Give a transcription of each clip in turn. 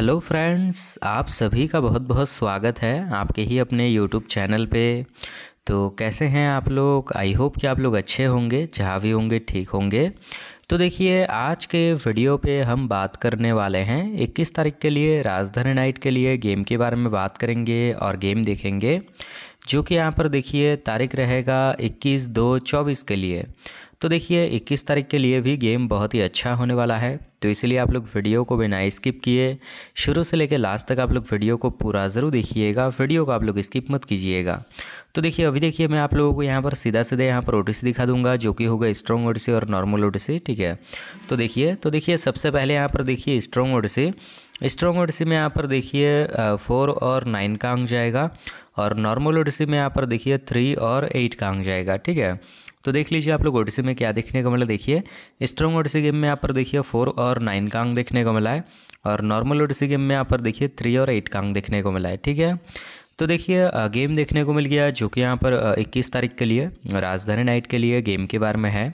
hello friends आप सभी का बहुत बहुत स्वागत है आपके ही अपने यूट्यूब चैनल पे तो कैसे हैं आप लोग आई होप कि आप लोग अच्छे होंगे जहाँ भी होंगे ठीक होंगे तो देखिए आज के वीडियो पे हम बात करने वाले हैं 21 तारीख के लिए राजधानी नाइट के लिए गेम के बारे में बात करेंगे और गेम देखेंगे जो कि यहाँ पर देखिए तारीख रहेगा इक्कीस दो चौबीस के लिए तो देखिए 21 तारीख के लिए भी गेम बहुत ही अच्छा होने वाला है तो इसलिए आप लोग वीडियो को बिना स्किप किए शुरू से लेकर लास्ट तक आप लोग वीडियो को पूरा ज़रूर देखिएगा वीडियो को आप लोग स्किप मत कीजिएगा तो देखिए अभी देखिए मैं आप लोगों को यहाँ पर सीधा सीधा यहाँ पर ओ दिखा दूंगा जो कि होगा स्ट्रॉन्ग ओ और नॉर्मल ओ ठीक है तो देखिए तो देखिए सबसे पहले यहाँ पर देखिए स्ट्रॉन्ग ओ स्ट्रॉन्ग ओडिसी में यहाँ पर देखिए फोर और नाइन का अंक जाएगा और नॉर्मल ओडिसी में यहाँ पर देखिए थ्री और एट का अंक जाएगा ठीक है तो देख लीजिए आप लोग ओडिसी में क्या देखने का मतलब देखिए स्ट्रॉन्ग ओडिसी गेम में यहाँ पर देखिए फोर और और नाइन का अंक देखने को मिला है और नॉर्मल ओडिसी गेम में यहाँ पर देखिए थ्री और एट का अंक देखने को मिला है ठीक है तो देखिए गेम देखने को मिल गया जो कि यहाँ पर 21 तारीख के लिए राजधानी नाइट के लिए गेम के बारे में है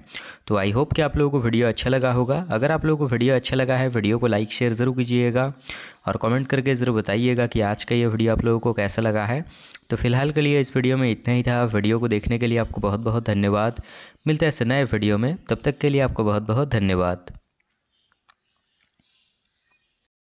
तो आई होप कि आप लोगों को वीडियो अच्छा लगा होगा अगर आप लोगों को वीडियो अच्छा लगा है वीडियो को लाइक शेयर ज़रूर कीजिएगा और कमेंट करके ज़रूर बताइएगा कि आज का ये वीडियो आप लोगों को कैसा लगा है तो फिलहाल के लिए इस वीडियो में इतना ही था वीडियो को देखने के लिए आपको बहुत बहुत धन्यवाद मिलता है ऐसे नए वीडियो में तब तक के लिए आपको बहुत बहुत धन्यवाद